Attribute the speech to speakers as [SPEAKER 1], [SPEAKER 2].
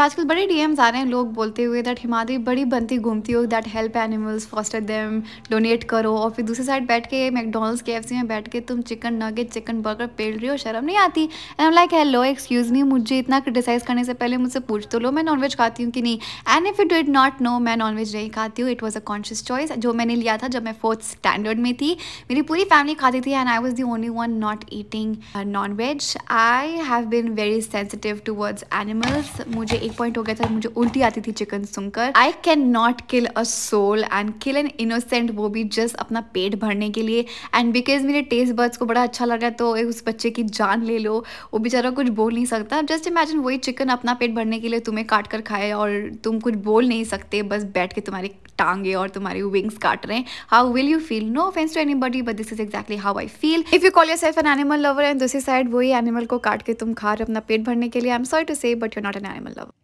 [SPEAKER 1] आजकल बड़े डीएम्स आ रहे हैं लोग बोलते हुए दैट हिमादी बड़ी बनती घूमती हो that help animals foster them donate करो और फिर दूसरी साइड बैठ के मैकडोनल्ड्स के में बैठ के तुम चिकन नगे चिकन बर्गर पेल रही हो शर्म नहीं आती and am like hello excuse me मुझे इतना क्रिटिसाइज़ करने से पहले मुझसे पूछ तो लो मैं नॉनवेज खाती हूँ कि नहीं and if you did not know मैं नॉनवेज नहीं खाती हूँ it was a conscious choice जो मैंने लिया था जब मैं फोर्थ स्टैंडर्ड में थी मेरी पूरी फैमिली खाती थी and I was the only one not eating non I have been very sensitive towards animals मुझे एक पॉइंट हो गया था मुझे उल्टी आती थी चिकन सुनकर I can not kill a soul and kill an innocent वो भी जस्ट अपना पेट भरने के लिए एंड बिकॉज मेरे टेस्ट बर्ड्स को बड़ा अच्छा लगा तो उस बच्चे की जान ले लो वो बेचारा कुछ बोल नहीं सकता जस्ट इमेजिन वही चिकन अपना पेट भरने के लिए तुम्हें काट कर खाए और तुम कुछ बोल नहीं सकते बस बैठ के तुम्हारे टांगे और तुम्हारी विंग्स काट रहे हैं how will you feel no offence to anybody but this is exactly how I feel if you call yourself an animal lover and दूसरी साइड वही एनिमल को काट के तुम खा रहे हो अपना पेट भरने के लिए I am sorry to say but you not an animal lover